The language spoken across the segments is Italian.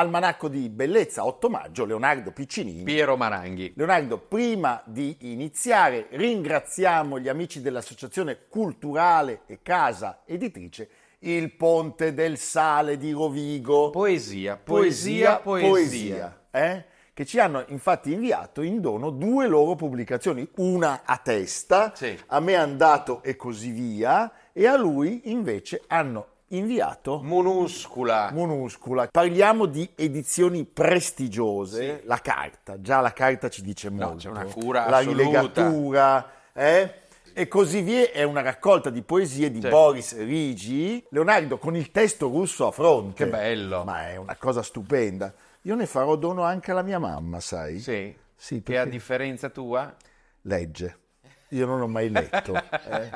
Almanacco di bellezza, 8 maggio, Leonardo Piccinini. Piero Maranghi. Leonardo, prima di iniziare ringraziamo gli amici dell'Associazione Culturale e Casa Editrice Il Ponte del Sale di Rovigo. Poesia, poesia, poesia. poesia. Eh? Che ci hanno infatti inviato in dono due loro pubblicazioni, una a testa, sì. a me è andato e così via, e a lui invece hanno inviato Monuscula. Monuscula. Parliamo di edizioni prestigiose, sì. la carta, già la carta ci dice molto. No, c'è una cura la rilegatura, eh? E così via è una raccolta di poesie di certo. Boris Rigi, Leonardo con il testo russo a fronte. Che bello! Ma è una cosa stupenda. Io ne farò dono anche alla mia mamma, sai? Sì. sì perché... Che a differenza tua? Legge. Io non ho mai letto. eh.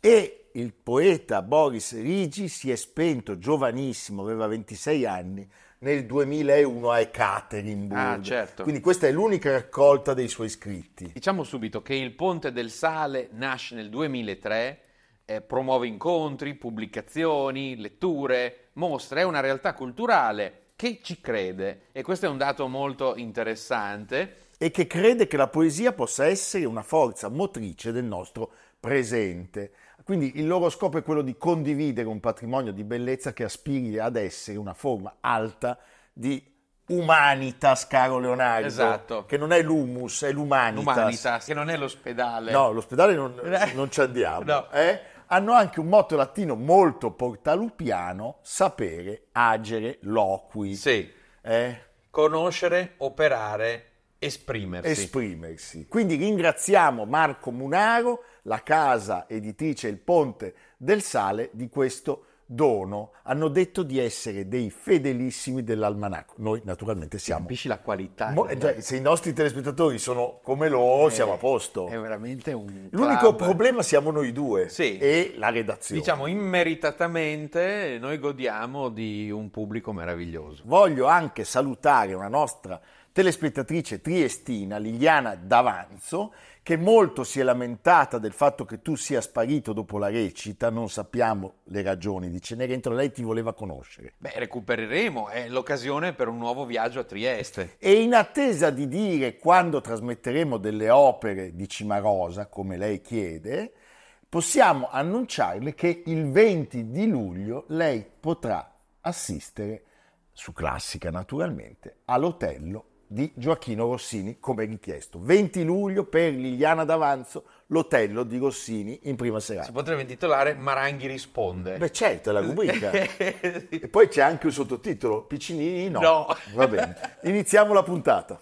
E il poeta Boris Rigi si è spento giovanissimo, aveva 26 anni, nel 2001 a Ekaterinburg. Ah, certo. Quindi questa è l'unica raccolta dei suoi scritti. Diciamo subito che il Ponte del Sale nasce nel 2003, eh, promuove incontri, pubblicazioni, letture, mostre, è una realtà culturale che ci crede e questo è un dato molto interessante. E che crede che la poesia possa essere una forza motrice del nostro presente. Quindi il loro scopo è quello di condividere un patrimonio di bellezza che aspiri ad essere una forma alta di umanitas, caro Leonardo. Esatto. Che non è l'humus, è l'umanitas. L'humanitas, che non è l'ospedale. No, l'ospedale non, eh. non ci andiamo. no. eh? Hanno anche un motto latino molto portalupiano, sapere, agere, loqui. Sì. Eh? Conoscere, operare, esprimersi. Esprimersi. Quindi ringraziamo Marco Munaro la casa editrice Il Ponte del Sale di questo dono. Hanno detto di essere dei fedelissimi dell'almanacco. Noi naturalmente siamo... Capisci la qualità. Mo- cioè, se i nostri telespettatori sono come loro, è, eh, siamo a posto. È veramente un... L'unico club. problema siamo noi due sì. e la redazione. Diciamo, immeritatamente noi godiamo di un pubblico meraviglioso. Voglio anche salutare una nostra telespettatrice triestina, Liliana D'Avanzo, che molto si è lamentata del fatto che tu sia sparito dopo la recita, non sappiamo le ragioni di Cenerentola, lei ti voleva conoscere. Beh, recupereremo, è l'occasione per un nuovo viaggio a Trieste. E in attesa di dire quando trasmetteremo delle opere di Cimarosa, come lei chiede, possiamo annunciarle che il 20 di luglio lei potrà assistere, su classica naturalmente, all'Otello di Gioacchino Rossini come richiesto. 20 luglio per Liliana D'Avanzo, l'Otello di Rossini in prima serata. Si potrebbe intitolare Maranghi risponde. Beh certo, è la rubrica. e poi c'è anche un sottotitolo, Piccinini no. No. Va bene, iniziamo la puntata.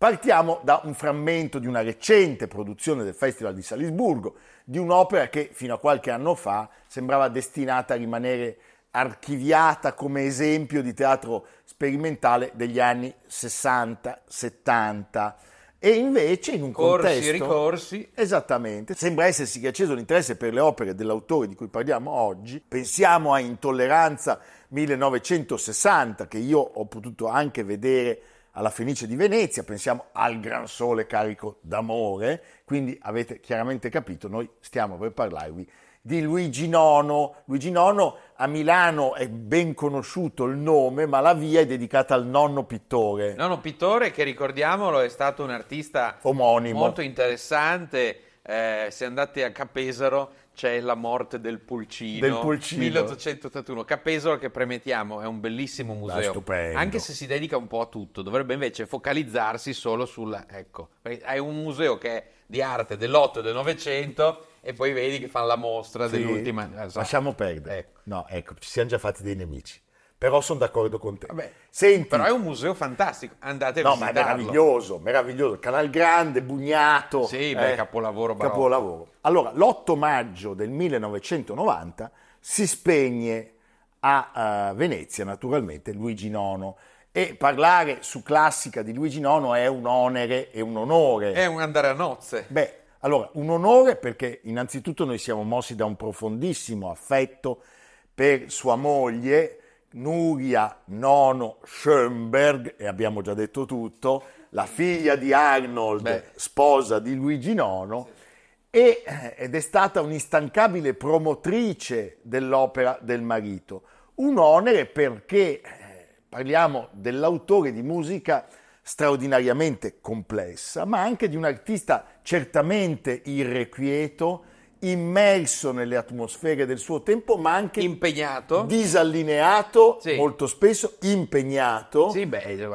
Partiamo da un frammento di una recente produzione del Festival di Salisburgo, di un'opera che fino a qualche anno fa sembrava destinata a rimanere archiviata come esempio di teatro sperimentale degli anni 60-70 e invece in un corsi, contesto ricorsi esattamente sembra essersi acceso l'interesse per le opere dell'autore di cui parliamo oggi pensiamo a Intolleranza 1960 che io ho potuto anche vedere alla Fenice di Venezia, pensiamo al gran sole carico d'amore, quindi avete chiaramente capito, noi stiamo per parlarvi di Luigi Nono. Luigi Nono a Milano è ben conosciuto il nome, ma la via è dedicata al nonno pittore. Nonno pittore che ricordiamolo è stato un artista Omonimo. molto interessante. Eh, se andate a Capesaro c'è la morte del Pulcino, del Pulcino. 1881. Capesolo, che premettiamo, è un bellissimo ah, museo, Stupendo. anche se si dedica un po' a tutto, dovrebbe invece focalizzarsi solo sulla... Ecco, è un museo che è di arte dell'Otto e del Novecento e poi vedi che fanno la mostra sì, dell'ultima... Eh, Lasciamo perdere. Ecco. No, ecco, ci siamo già fatti dei nemici. Però sono d'accordo con te. Vabbè, Senti, però è un museo fantastico, andate a no, visitarlo. No, ma è meraviglioso, meraviglioso. Canal Grande, Bugnato. Sì, beh, eh, capolavoro barocco. Capolavoro. Allora, l'8 maggio del 1990 si spegne a uh, Venezia, naturalmente, Luigi IX e parlare su classica di Luigi IX è un onere e un onore. È un andare a nozze. Beh, allora, un onore perché innanzitutto noi siamo mossi da un profondissimo affetto per sua moglie, Nuria Nono Schoenberg, e abbiamo già detto tutto, la figlia di Arnold, Beh. sposa di Luigi Nono, e, ed è stata un'instancabile promotrice dell'opera del marito. Un onere perché eh, parliamo dell'autore di musica straordinariamente complessa, ma anche di un artista certamente irrequieto, immerso nelle atmosfere del suo tempo, ma anche impegnato, disallineato, sì. molto spesso impegnato. Sì, beh,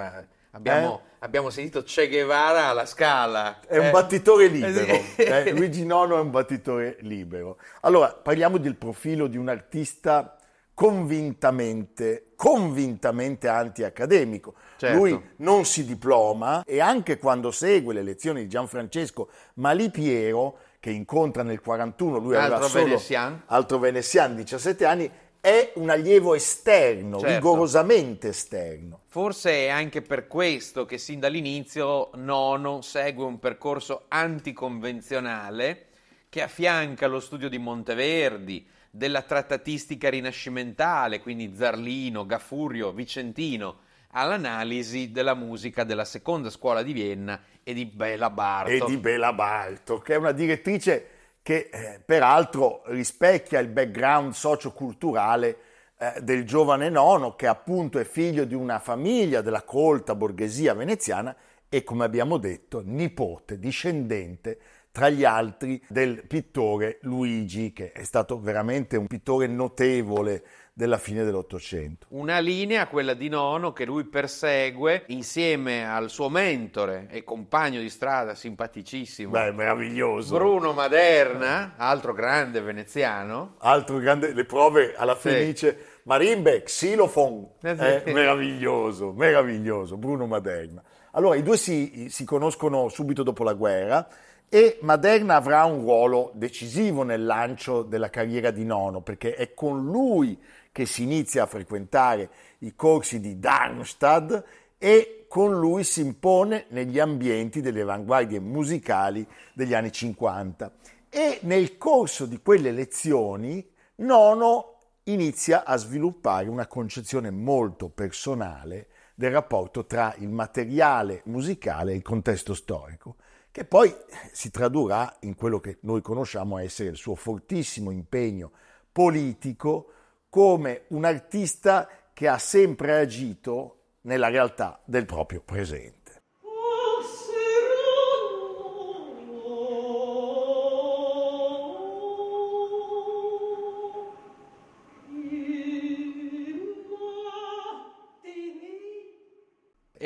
abbiamo, eh? abbiamo sentito Che Guevara alla scala. È eh? un battitore libero, eh? Luigi Nono è un battitore libero. Allora, parliamo del profilo di un artista convintamente, convintamente antiaccademico. Certo. Lui non si diploma e anche quando segue le lezioni di Gianfrancesco Malipiero che incontra nel 41, lui altro aveva solo venezian. altro veneziano, 17 anni, è un allievo esterno, certo. rigorosamente esterno. Forse è anche per questo che sin dall'inizio Nono segue un percorso anticonvenzionale che affianca lo studio di Monteverdi, della trattatistica rinascimentale, quindi Zarlino, Gafurio, Vicentino, all'analisi della musica della seconda scuola di Vienna e di Bela Bartok. E di Bela Bartok, che è una direttrice che eh, peraltro rispecchia il background socioculturale eh, del giovane nono, che appunto è figlio di una famiglia della colta borghesia veneziana e, come abbiamo detto, nipote, discendente tra gli altri del pittore Luigi, che è stato veramente un pittore notevole della fine dell'Ottocento. Una linea, quella di Nono, che lui persegue insieme al suo mentore e compagno di strada simpaticissimo. Beh, meraviglioso. Bruno Maderna, altro grande veneziano. Altro grande, le prove alla sì. Fenice. Marimbe, xilofon, eh, eh, meraviglioso, meraviglioso, Bruno Maderna. Allora, i due si, si conoscono subito dopo la guerra e Maderna avrà un ruolo decisivo nel lancio della carriera di Nono perché è con lui che si inizia a frequentare i corsi di Darmstadt e con lui si impone negli ambienti delle avanguardie musicali degli anni 50 e nel corso di quelle lezioni Nono inizia a sviluppare una concezione molto personale del rapporto tra il materiale musicale e il contesto storico che poi si tradurrà in quello che noi conosciamo essere il suo fortissimo impegno politico come un artista che ha sempre agito nella realtà del proprio presente.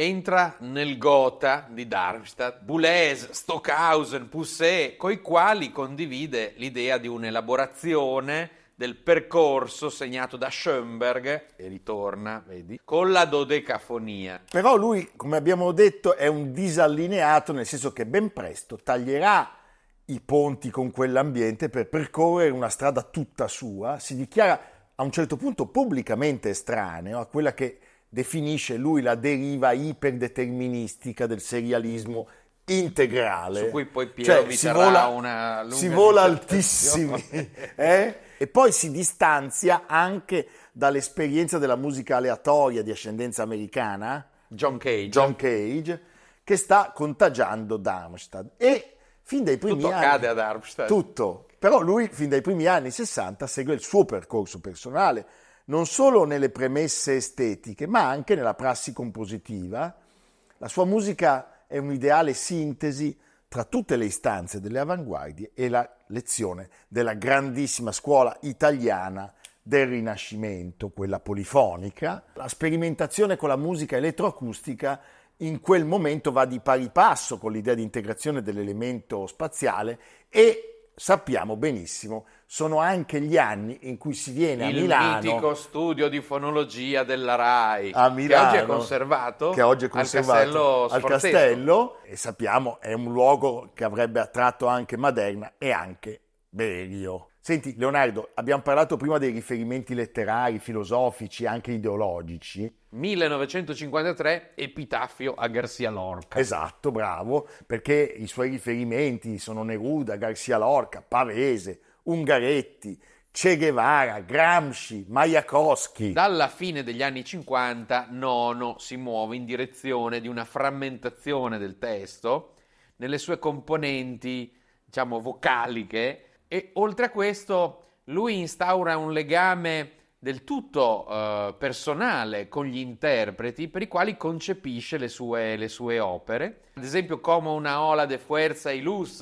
entra nel Gotha di Darmstadt, Boulez, Stockhausen, Pusset, coi quali condivide l'idea di un'elaborazione del percorso segnato da Schoenberg, e ritorna, vedi, con la dodecafonia. Però lui, come abbiamo detto, è un disallineato, nel senso che ben presto taglierà i ponti con quell'ambiente per percorrere una strada tutta sua, si dichiara a un certo punto pubblicamente estraneo a quella che definisce lui la deriva iperdeterministica del serialismo integrale. Su cui poi Piero cioè, si vola, una lunga Si vola altissimi. eh? E poi si distanzia anche dall'esperienza della musica aleatoria di ascendenza americana. John Cage. John Cage che sta contagiando Darmstadt. E fin dai primi tutto anni... Tutto accade a Darmstadt. Tutto. Però lui fin dai primi anni 60 segue il suo percorso personale non solo nelle premesse estetiche, ma anche nella prassi compositiva. La sua musica è un'ideale sintesi tra tutte le istanze delle avanguardie e la lezione della grandissima scuola italiana del Rinascimento, quella polifonica. La sperimentazione con la musica elettroacustica in quel momento va di pari passo con l'idea di integrazione dell'elemento spaziale e sappiamo benissimo sono anche gli anni in cui si viene a Milano. Il mitico studio di fonologia della RAI, a Milano, che oggi è conservato, oggi è conservato al, castello al, castello e sappiamo è un luogo che avrebbe attratto anche Maderna e anche Berio. Senti Leonardo, abbiamo parlato prima dei riferimenti letterari, filosofici, anche ideologici. 1953, epitaffio a Garcia Lorca. Esatto, bravo, perché i suoi riferimenti sono Neruda, Garcia Lorca, Pavese, Ungaretti, Che Guevara, Gramsci, Majakowski. Dalla fine degli anni 50 Nono si muove in direzione di una frammentazione del testo nelle sue componenti, diciamo, vocaliche e oltre a questo lui instaura un legame del tutto eh, personale con gli interpreti per i quali concepisce le sue, le sue opere. Ad esempio, come una ola de fuerza y luz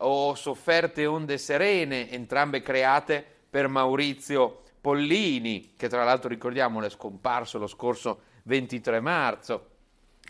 o Sofferte onde serene, entrambe create per Maurizio Pollini, che tra l'altro ricordiamo è scomparso lo scorso 23 marzo.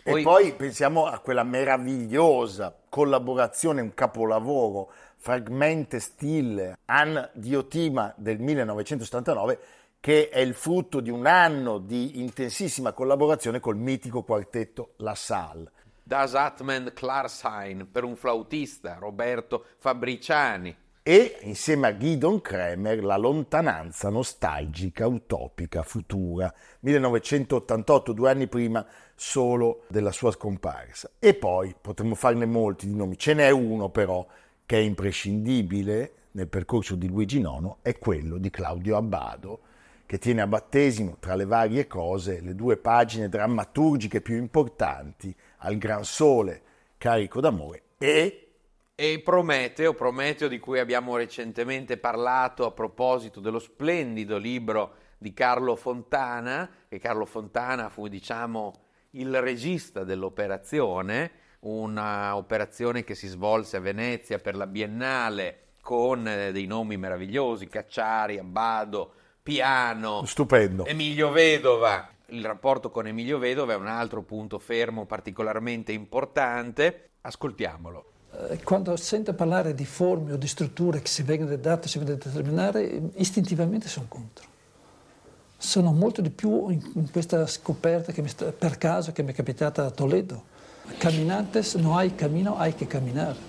Poi... E poi pensiamo a quella meravigliosa collaborazione, un capolavoro, Fragmente Stille, Anne Diotima del 1979, che è il frutto di un anno di intensissima collaborazione col mitico quartetto La Salle. Das Atman Klarsein per un flautista, Roberto Fabriciani. E insieme a Guidon Kremer La lontananza nostalgica, utopica, futura, 1988, due anni prima solo della sua scomparsa. E poi potremmo farne molti di nomi, ce n'è uno però che è imprescindibile nel percorso di Luigi IX, è quello di Claudio Abbado, che tiene a battesimo, tra le varie cose, le due pagine drammaturgiche più importanti al gran sole carico d'amore e... E Prometeo, Prometeo di cui abbiamo recentemente parlato a proposito dello splendido libro di Carlo Fontana, che Carlo Fontana fu diciamo il regista dell'operazione, un'operazione che si svolse a Venezia per la Biennale con eh, dei nomi meravigliosi, Cacciari, Abbado, Piano, Stupendo. Emilio Vedova, il rapporto con Emilio Vedova è un altro punto fermo particolarmente importante. Ascoltiamolo. Eh, quando sento parlare di forme o di strutture che si vengono date, si vengono determinare, istintivamente sono contro. Sono molto di più in, questa scoperta che mi sta, per caso che mi è capitata a Toledo. Camminantes non hai cammino, hai che camminare.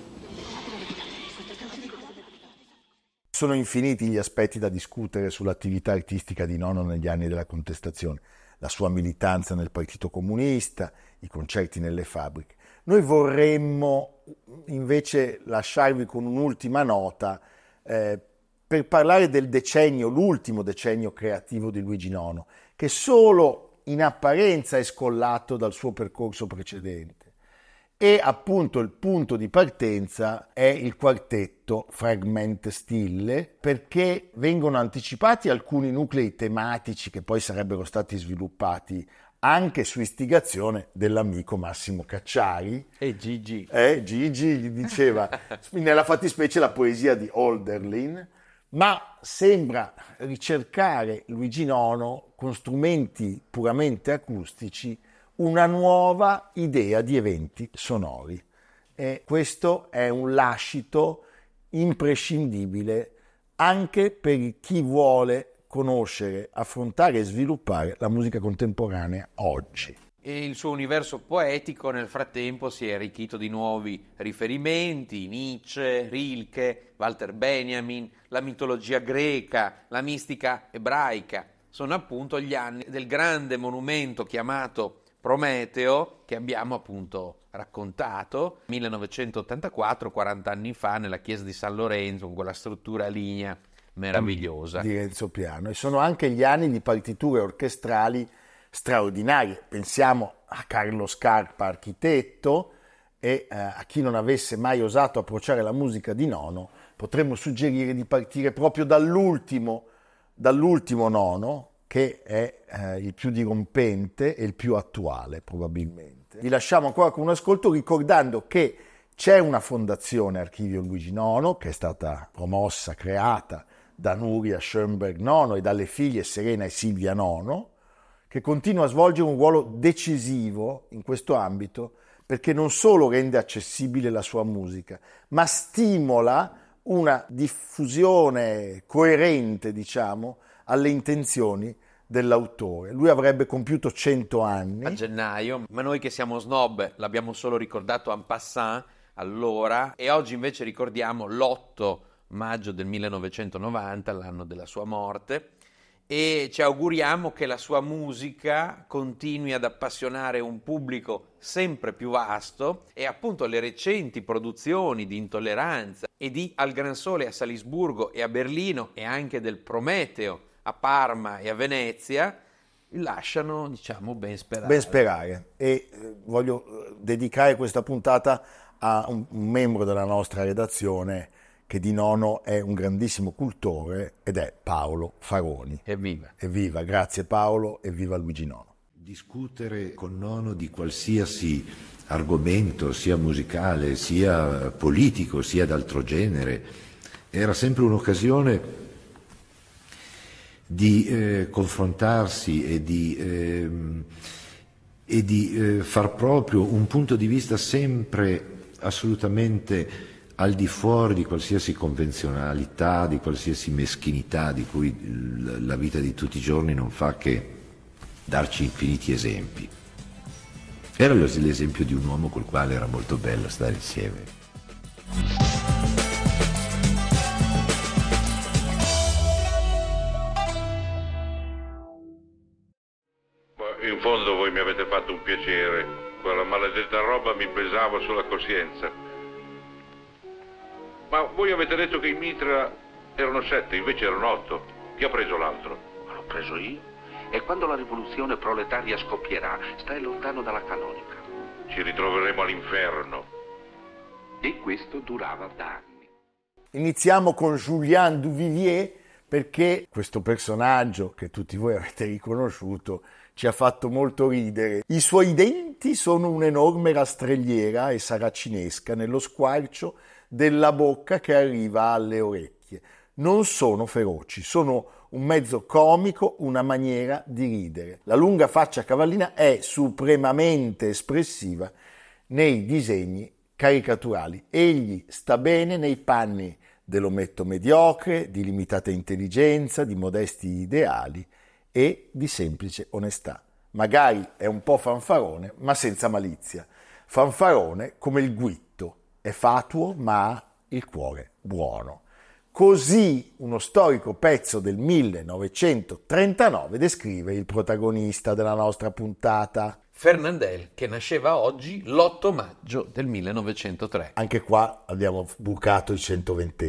Sono infiniti gli aspetti da discutere sull'attività artistica di Nono negli anni della contestazione la sua militanza nel Partito Comunista, i concerti nelle fabbriche. Noi vorremmo invece lasciarvi con un'ultima nota eh, per parlare del decennio, l'ultimo decennio creativo di Luigi IX, che solo in apparenza è scollato dal suo percorso precedente e appunto il punto di partenza è il quartetto Fragment Stille perché vengono anticipati alcuni nuclei tematici che poi sarebbero stati sviluppati anche su istigazione dell'amico Massimo Cacciari. E Gigi. Eh, Gigi gli diceva, nella fattispecie, la poesia di Holderlin, ma sembra ricercare Luigi Nono con strumenti puramente acustici una nuova idea di eventi sonori e questo è un lascito imprescindibile anche per chi vuole conoscere, affrontare e sviluppare la musica contemporanea oggi. E il suo universo poetico nel frattempo si è arricchito di nuovi riferimenti, Nietzsche, Rilke, Walter Benjamin, la mitologia greca, la mistica ebraica. Sono appunto gli anni del grande monumento chiamato Prometeo, che abbiamo appunto raccontato, 1984, 40 anni fa, nella chiesa di San Lorenzo, con quella struttura lignea meravigliosa. Di Renzo Piano. E sono anche gli anni di partiture orchestrali straordinarie. Pensiamo a Carlo Scarpa, architetto, e eh, a chi non avesse mai osato approcciare la musica di nono, potremmo suggerire di partire proprio dall'ultimo, dall'ultimo nono, che è eh, il più dirompente e il più attuale probabilmente. Vi lasciamo ancora con un ascolto ricordando che c'è una fondazione Archivio Luigi IX che è stata promossa, creata da Nuria Schoenberg IX e dalle figlie Serena e Silvia IX, che continua a svolgere un ruolo decisivo in questo ambito perché non solo rende accessibile la sua musica, ma stimola una diffusione coerente, diciamo, alle intenzioni dell'autore. Lui avrebbe compiuto 100 anni. A gennaio, ma noi che siamo snob l'abbiamo solo ricordato en passant allora e oggi invece ricordiamo l'8 maggio del 1990, l'anno della sua morte, e ci auguriamo che la sua musica continui ad appassionare un pubblico sempre più vasto e appunto le recenti produzioni di Intolleranza e di Al Gran Sole a Salisburgo e a Berlino e anche del Prometeo a Parma e a Venezia lasciano diciamo ben sperare. Ben sperare e eh, voglio eh, dedicare questa puntata a un, un, membro della nostra redazione che di nono è un grandissimo cultore ed è Paolo Faroni. Evviva. Evviva, grazie Paolo evviva Luigi Nono. Discutere con Nono di qualsiasi argomento, sia musicale, sia politico, sia d'altro genere, era sempre un'occasione di eh, confrontarsi e di, eh, e di eh, far proprio un punto di vista sempre assolutamente al di fuori di qualsiasi convenzionalità, di qualsiasi meschinità di cui la vita di tutti i giorni non fa che darci infiniti esempi. Era l'esempio di un uomo col quale era molto bello stare insieme. pesava sulla coscienza. Ma voi avete detto che in Mitra erano sette, invece erano otto. Chi ha preso l'altro? l'ho preso io. E quando la rivoluzione proletaria scoppierà, stai lontano dalla canonica. Ci ritroveremo all'inferno. E questo durava da anni. Iniziamo con Julien Duvivier perché questo personaggio che tutti voi avete riconosciuto ci ha fatto molto ridere. I suoi denti sono un'enorme rastrelliera e saracinesca nello squarcio della bocca che arriva alle orecchie. Non sono feroci, sono un mezzo comico, una maniera di ridere. La lunga faccia cavallina è supremamente espressiva nei disegni caricaturali. Egli sta bene nei panni dell'ometto mediocre, di limitata intelligenza, di modesti ideali e di semplice onestà. Magari è un po' fanfarone, ma senza malizia. Fanfarone come il guitto, è fatuo ma ha il cuore buono. Così uno storico pezzo del 1939 descrive il protagonista della nostra puntata. Fernandel, che nasceva oggi l'8 maggio del 1903. Anche qua abbiamo bucato il 120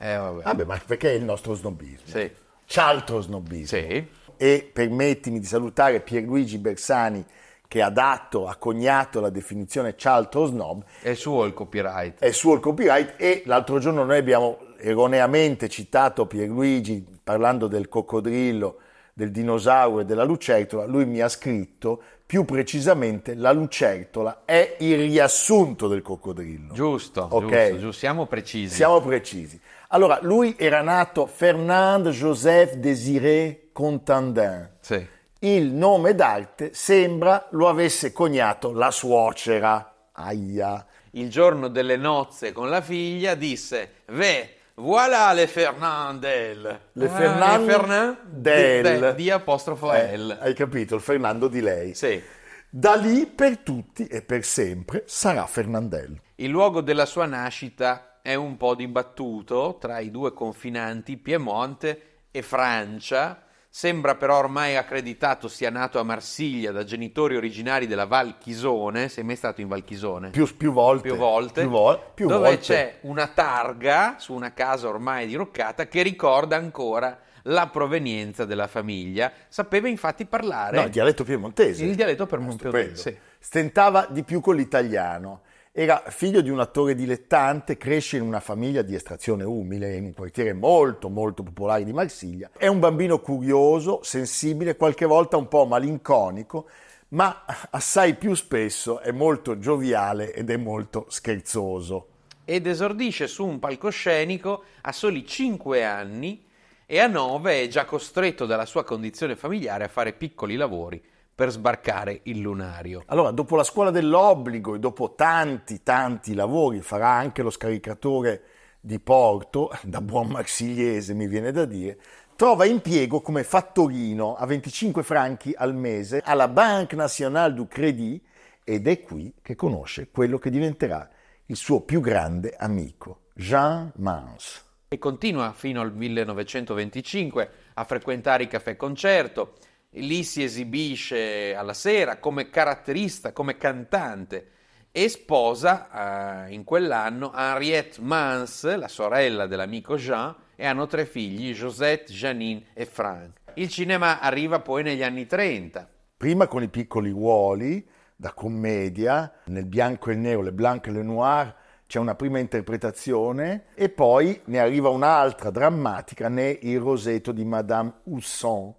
Eh, vabbè. vabbè, ma perché è il nostro snobismo? Sì. C'altro snobismo. Sì e permettimi di salutare Pierluigi Bersani che ha dato, ha coniato la definizione Cialtro Snob. È suo il copyright. È suo il copyright e l'altro giorno noi abbiamo erroneamente citato Pierluigi parlando del coccodrillo, del dinosauro e della lucertola, lui mi ha scritto più precisamente la lucertola è il riassunto del coccodrillo. Giusto, okay. giusto, giusto, siamo precisi. Siamo precisi. Allora, lui era nato Fernand Joseph Désiré Contandin. Sì. Il nome d'arte sembra lo avesse coniato la suocera. Aia. Il giorno delle nozze con la figlia disse: Ve, voilà le Fernandel. Le ah, Fernandel. Di, di apostrofo eh, L. Hai capito, il Fernando di lei. Sì. Da lì per tutti e per sempre sarà Fernandel. Il luogo della sua nascita è un po' dibattuto tra i due confinanti Piemonte e Francia, sembra però ormai accreditato sia nato a Marsiglia da genitori originari della Val Chisone, sei mai stato in Val Chisone? Più, più volte. Più volte. Più vo- più dove volte. c'è una targa su una casa ormai diroccata che ricorda ancora la provenienza della famiglia. Sapeva infatti parlare... No, il dialetto piemontese. Il dialetto piemontese. Stentava di più con l'italiano era figlio di un attore dilettante, cresce in una famiglia di estrazione umile, in un quartiere molto molto popolare di Marsiglia. È un bambino curioso, sensibile, qualche volta un po' malinconico, ma assai più spesso è molto gioviale ed è molto scherzoso. Ed esordisce su un palcoscenico a soli 5 anni e a 9 è già costretto dalla sua condizione familiare a fare piccoli lavori per sbarcare il lunario. Allora, dopo la scuola dell'obbligo e dopo tanti, tanti lavori, farà anche lo scaricatore di Porto, da buon marsigliese mi viene da dire, trova impiego come fattorino a 25 franchi al mese alla Banque Nationale du Crédit ed è qui che conosce quello che diventerà il suo più grande amico, Jean Mans. E continua fino al 1925 a frequentare i caffè concerto, lì si esibisce alla sera come caratterista, come cantante e sposa eh, in quell'anno Henriette Mans, la sorella dell'amico Jean, e hanno tre figli, Josette, Janine e Frank. Il cinema arriva poi negli anni 30. Prima con i piccoli ruoli da commedia, nel bianco e il nero, le blanc e le noir, c'è una prima interpretazione e poi ne arriva un'altra drammatica, né Il roseto di Madame Husson.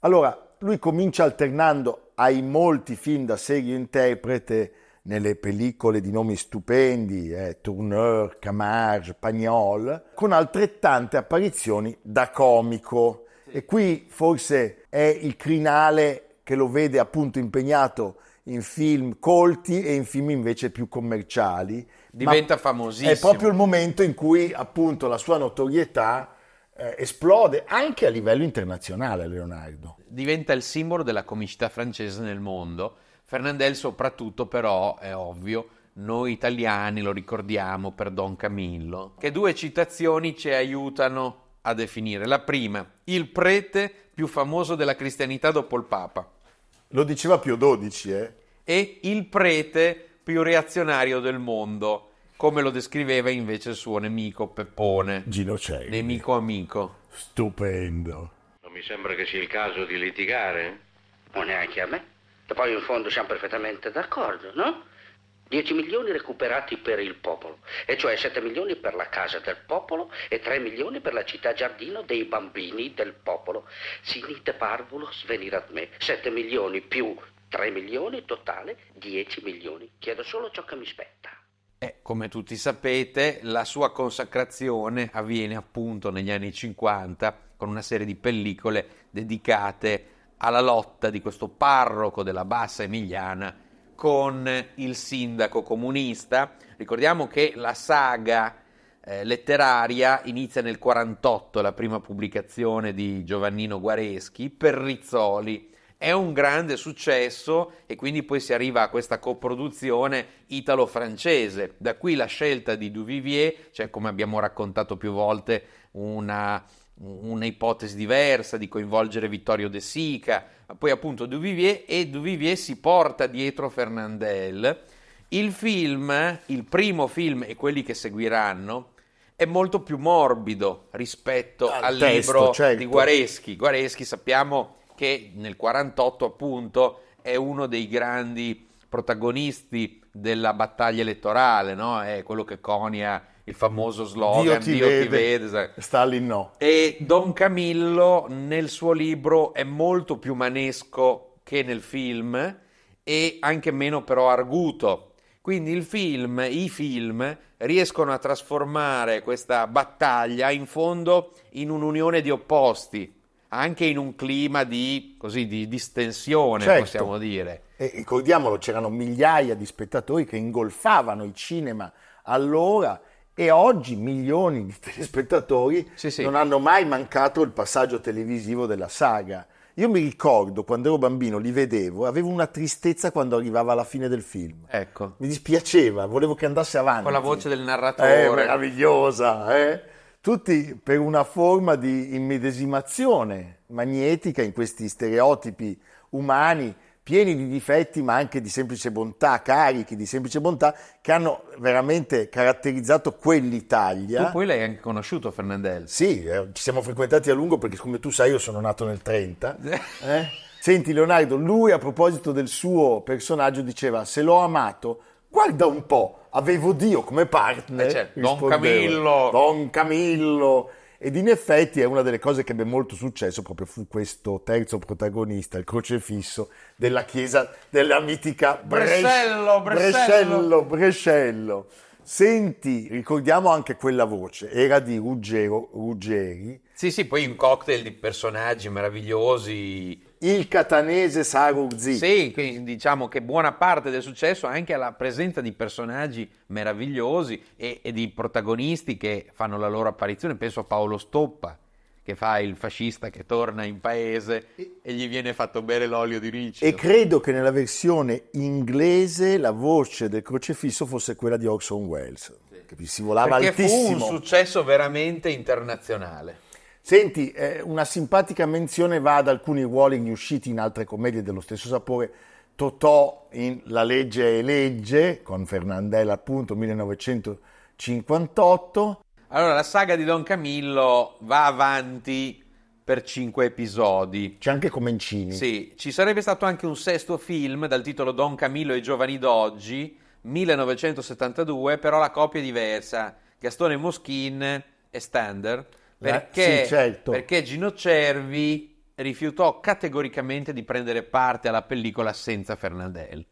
Allora, lui comincia alternando ai molti film da serio interprete nelle pellicole di nomi stupendi, eh, Tourneur, Camarge, Pagnol, con altrettante apparizioni da comico. E qui forse è il crinale che lo vede appunto impegnato in film colti e in film invece più commerciali. Diventa famosissimo. È proprio il momento in cui appunto la sua notorietà eh, esplode anche a livello internazionale Leonardo. Diventa il simbolo della comicità francese nel mondo. Fernandel soprattutto però, è ovvio, noi italiani lo ricordiamo per Don Camillo, che due citazioni ci aiutano a definire. La prima, il prete più famoso della cristianità dopo il Papa. Lo diceva Pio XII, eh? E il prete più reazionario del mondo come lo descriveva invece il suo nemico Peppone. Gino Ginocelli. Nemico amico. Stupendo. Non mi sembra che sia il caso di litigare. O neanche a me. E poi in fondo siamo perfettamente d'accordo, no? 10 milioni recuperati per il popolo, e cioè 7 milioni per la casa del popolo e 3 milioni per la città giardino dei bambini del popolo. Sinite parvulos venir ad me, 7 milioni più 3 milioni, totale 10 milioni. Chiedo solo ciò che mi spetta. E eh, come tutti sapete, la sua consacrazione avviene appunto negli anni 50 con una serie di pellicole dedicate alla lotta di questo parroco della Bassa Emiliana con il sindaco comunista. Ricordiamo che la saga eh, letteraria inizia nel 48, la prima pubblicazione di Giovannino Guareschi per Rizzoli è un grande successo e quindi poi si arriva a questa coproduzione italo-francese. Da qui la scelta di Duvivier, cioè come abbiamo raccontato più volte, una, un'ipotesi diversa di coinvolgere Vittorio De Sica, poi appunto Duvivier e Duvivier si porta dietro Fernandel. Il film, il primo film e quelli che seguiranno, è molto più morbido rispetto al, al testo, libro certo. di Guareschi. Guareschi sappiamo che nel 48 appunto è uno dei grandi protagonisti della battaglia elettorale, no? è quello che conia il famoso slogan Dio ti Dio vede, ti vede. Stalin no. E Don Camillo nel suo libro è molto più manesco che nel film e anche meno però arguto. Quindi il film, i film riescono a trasformare questa battaglia in fondo in un'unione di opposti anche in un clima di, così, di distensione, certo. possiamo dire. E ricordiamolo, c'erano migliaia di spettatori che ingolfavano il cinema allora e oggi milioni di telespettatori sì, sì. non hanno mai mancato il passaggio televisivo della saga. Io mi ricordo quando ero bambino, li vedevo, avevo una tristezza quando arrivava la fine del film. Ecco. Mi dispiaceva, volevo che andasse avanti. Con la voce del narratore. Eh, meravigliosa, eh? tutti per una forma di immedesimazione magnetica in questi stereotipi umani pieni di difetti ma anche di semplice bontà, carichi di semplice bontà, che hanno veramente caratterizzato quell'Italia. Tu poi l'hai anche conosciuto Fernandel. Sì, eh, ci siamo frequentati a lungo perché come tu sai io sono nato nel 30. Eh. eh? Senti Leonardo, lui a proposito del suo personaggio diceva se l'ho amato guarda un po', avevo Dio come partner. Eh certo, Don Camillo. Don Camillo. Ed in effetti è una delle cose che ebbe molto successo, proprio fu questo terzo protagonista, il crocefisso della chiesa della mitica Brescello. Brescello, Brescello. Senti, ricordiamo anche quella voce, era di Ruggero Ruggeri. Sì, sì, poi un cocktail di personaggi meravigliosi, il catanese Sarugzi. Sì, quindi diciamo che buona parte del successo anche alla presenza di personaggi meravigliosi e, e di protagonisti che fanno la loro apparizione, penso a Paolo Stoppa che fa il fascista che torna in paese e, e gli viene fatto bere l'olio di ricino. E credo che nella versione inglese la voce del crocefisso fosse quella di Oxon Wells, sì. che si volava Perché altissimo. Perché fu un successo veramente internazionale. Senti, eh, una simpatica menzione va ad alcuni ruoli usciti in altre commedie dello stesso sapore. Totò in La legge è legge, con Fernandella appunto, 1958. Allora, la saga di Don Camillo va avanti per cinque episodi. C'è anche Comencini. Sì, ci sarebbe stato anche un sesto film dal titolo Don Camillo e i giovani d'oggi, 1972, però la copia è diversa. Gastone Moschin e Standard perché, sì, certo. perché Gino Cervi rifiutò categoricamente di prendere parte alla pellicola senza Fernandel.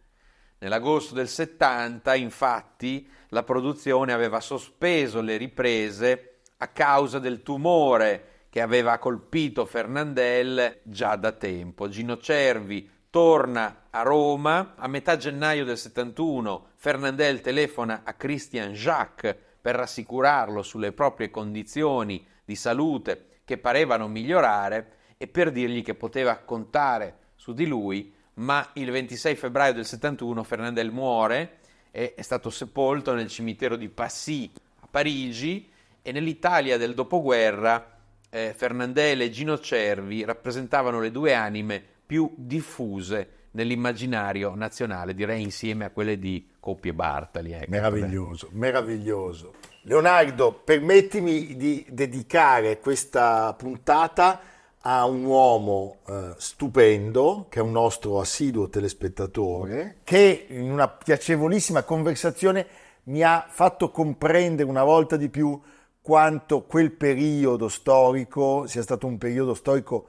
Nell'agosto del 70, infatti, la produzione aveva sospeso le riprese a causa del tumore che aveva colpito Fernandel già da tempo. Gino Cervi torna a Roma a metà gennaio del 71. Fernandel telefona a Christian Jacques per rassicurarlo sulle proprie condizioni di salute che parevano migliorare e per dirgli che poteva contare su di lui, ma il 26 febbraio del 71 Fernandel muore e è stato sepolto nel cimitero di Passy a Parigi e nell'Italia del dopoguerra eh, Fernandel e Gino Cervi rappresentavano le due anime più diffuse nell'immaginario nazionale, direi insieme a quelle di Coppie Bartali. Ecco. Meraviglioso, meraviglioso. Leonardo, permettimi di dedicare questa puntata a un uomo eh, stupendo, che è un nostro assiduo telespettatore, che in una piacevolissima conversazione mi ha fatto comprendere una volta di più quanto quel periodo storico sia stato un periodo storico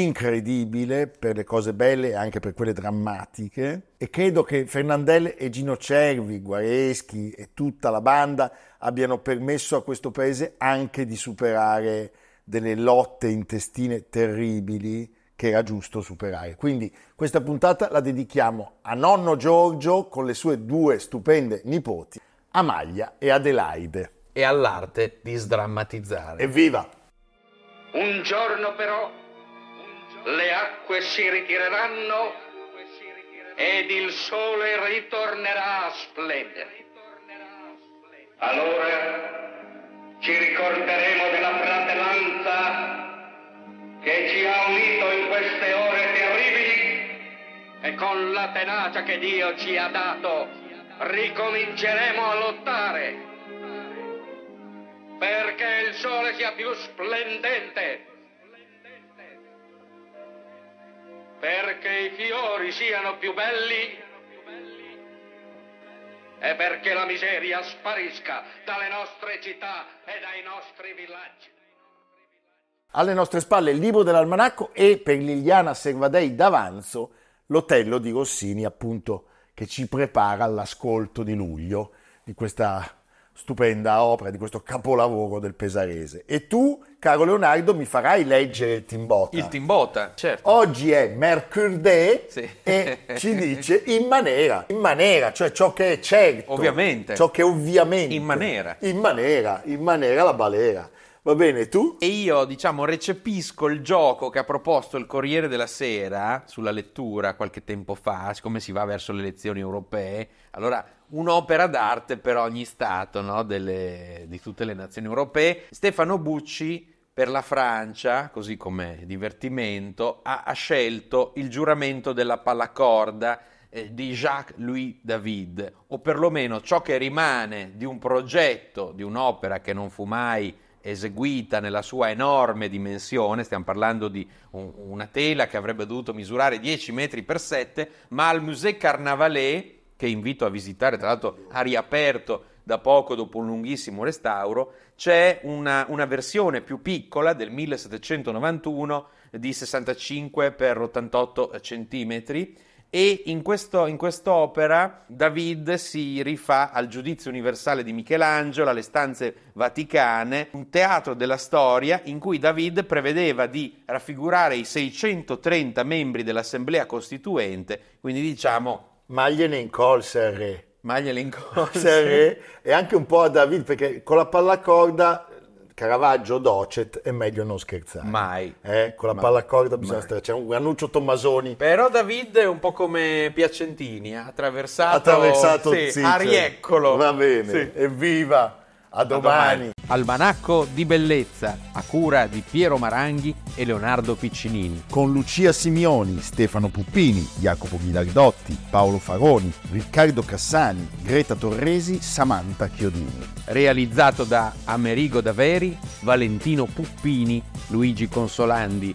incredibile per le cose belle e anche per quelle drammatiche e credo che Fernandel e Gino Cervi, Guareschi e tutta la banda abbiano permesso a questo paese anche di superare delle lotte intestine terribili che era giusto superare. Quindi questa puntata la dedichiamo a nonno Giorgio con le sue due stupende nipoti, Amalia e Adelaide. E all'arte di sdrammatizzare. Evviva! Un giorno però le acque si ritireranno ed il sole ritornerà a splendere. Allora ci ricorderemo della fratellanza che ci ha unito in queste ore terribili e con la tenacia che Dio ci ha dato ricominceremo a lottare perché il sole sia più splendente Perché i fiori siano più belli e perché la miseria sparisca dalle nostre città e dai nostri villaggi. Alle nostre spalle il libro dell'almanacco e per Liliana Servadei d'avanzo l'Otello di Rossini, appunto, che ci prepara all'ascolto di luglio di questa stupenda opera, di questo capolavoro del Pesarese. E tu, caro Leonardo, mi farai leggere il Timbota. Il Timbota, certo. Oggi è mercoledì sì. e ci dice in maniera, in maniera, cioè ciò che è certo. Ovviamente. Ciò che ovviamente. In maniera. In maniera, in maniera la balera. Va bene, tu? E io, diciamo, recepisco il gioco che ha proposto il Corriere della Sera sulla lettura qualche tempo fa, siccome si va verso le elezioni europee. Allora, un'opera d'arte per ogni Stato, no? Delle, di tutte le nazioni europee. Stefano Bucci, per la Francia, così come divertimento, ha, ha scelto il giuramento della pallacorda eh, di Jacques-Louis David, o perlomeno ciò che rimane di un progetto, di un'opera che non fu mai eseguita nella sua enorme dimensione, stiamo parlando di un, una tela che avrebbe dovuto misurare 10 metri per 7, ma al Musée Carnavalet, che invito a visitare, tra l'altro ha riaperto da poco dopo un lunghissimo restauro, c'è una, una versione più piccola del 1791 di 65 x 88 centimetri, e in, questo, in quest'opera David si rifà al giudizio universale di Michelangelo, alle stanze vaticane, un teatro della storia in cui David prevedeva di raffigurare i 630 membri dell'Assemblea Costituente, quindi diciamo... Magliene incolse al re. Magliene incolse. al re e anche un po' a David perché con la pallacorda Caravaggio, Docet è meglio non scherzare. Mai. Eh? Con la palla a corda bisogna stare. C'è un annuncio Tommasoni. Però David è un po' come Piacentini, ha attraversato, attraversato sì, Ariecolo. Va bene, sì. evviva! A domani. Almanacco di bellezza a cura di Piero Maranghi e Leonardo Piccinini. Con Lucia Simioni, Stefano Puppini, Jacopo Ghilardotti, Paolo Faroni, Riccardo Cassani, Greta Torresi, Samantha Chiodini. Realizzato da Amerigo Daveri, Valentino Puppini, Luigi Consolandi